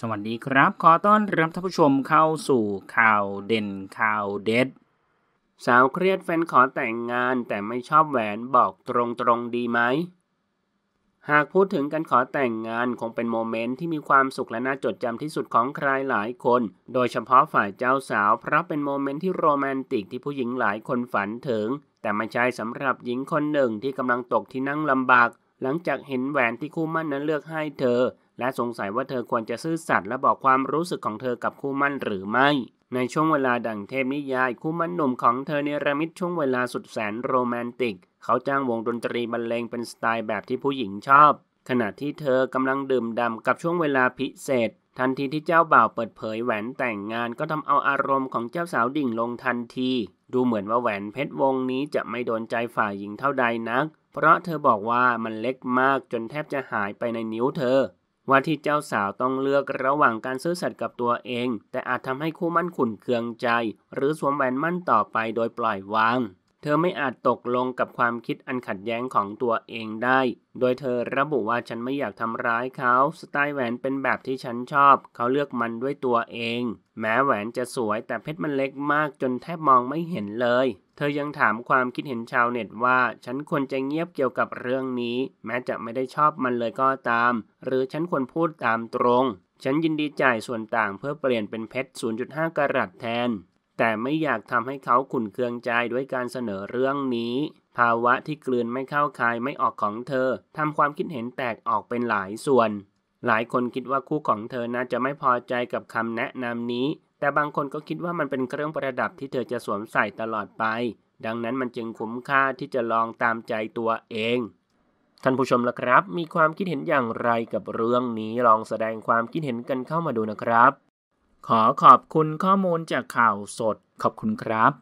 สวัสดีครับ ขอต้อนรับท่านผู้ชมเข้าสู่ข่าวเด่นข่าวเด็ดสาวเครียดแฟนขอแต่งงานแต่ไม่ชอบแหวนบอกตรงตรงดีไหม หากพูดถึงการขอแต่งงาน คงเป็นโมเมนต์ที่มีความสุขและน่าจดจำที่สุดของใครหลายคน โดยเฉพาะฝ่ายเจ้าสาวเพราะเป็นโมเมนต์ที่โรแมนติกที่ผู้หญิงหลายคนฝันถึง แต่ไม่ใช่สำหรับหญิงคนหนึ่งที่กำลังตกที่นั่งลำบากหลังจากเห็นแหวนที่คู่มั่นนั้นเลือกให้เธอและสงสัยว่าเธอควรจะซื่อสัตย์และบอกความรู้สึกของเธอกับคู่มั่นหรือไม่ ในช่วงเวลาดังเทพนิยายคู่มั่นหนุ่มของเธอเนรมิตช่วงเวลาสุดแสนโรแมนติก เขาจ้างวงดนตรีบรรเลงเป็นสไตล์แบบที่ผู้หญิงชอบ ขณะที่เธอกำลังดื่มดำกับช่วงเวลาพิเศษ ทันทีที่เจ้าบ่าวเปิดเผยแหวนแต่งงานก็ทำเอาอารมณ์ของเจ้าสาวดิ่งลงทันที ดูเหมือนว่าแหวนเพชรวงนี้จะไม่โดนใจฝ่ายหญิงเท่าใดนัก เพราะเธอบอกว่ามันเล็กมากจนแทบจะหายไปในนิ้วเธอว่าที่เจ้าสาวต้องเลือกระหว่างการซื้อสัตว์กับตัวเอง แต่อาจทำให้คู่มั่นขุนเคืองใจ หรือสวมแหวนมั่นต่อไปโดยปล่อยวางเธอไม่อาจตกลงกับความคิดอันขัดแย้งของตัวเองได้ โดยเธอระบุว่าฉันไม่อยากทำร้ายเขาสไตล์แหวนเป็นแบบที่ฉันชอบเขาเลือกมันด้วยตัวเอง แม้แหวนจะสวยแต่เพชรมันเล็กมากจนแทบมองไม่เห็นเลย เธอยังถามความคิดเห็นชาวเน็ตว่าฉันควรจะเงียบเกี่ยวกับเรื่องนี้ แม้จะไม่ได้ชอบมันเลยก็ตาม หรือฉันควรพูดตามตรง ฉันยินดีจ่ายส่วนต่างเพื่อเปลี่ยนเป็นเพชร 0.5กรัตแทนแต่ไม่อยากทำให้เขาขุนเคืองใจด้วยการเสนอเรื่องนี้ ภาวะที่กลืนไม่เข้าคายไม่ออกของเธอทำความคิดเห็นแตกออกเป็นหลายส่วน หลายคนคิดว่าคู่ของเธอน่าจะไม่พอใจกับคำแนะนำนี้ แต่บางคนก็คิดว่ามันเป็นเครื่องประดับที่เธอจะสวมใส่ตลอดไป ดังนั้นมันจึงคุ้มค่าที่จะลองตามใจตัวเองท่านผู้ชมละครับ มีความคิดเห็นอย่างไรกับเรื่องนี้ลองแสดงความคิดเห็นกันเข้ามาดูนะครับขอขอบคุณข้อมูลจากข่าวสดขอบคุณครับ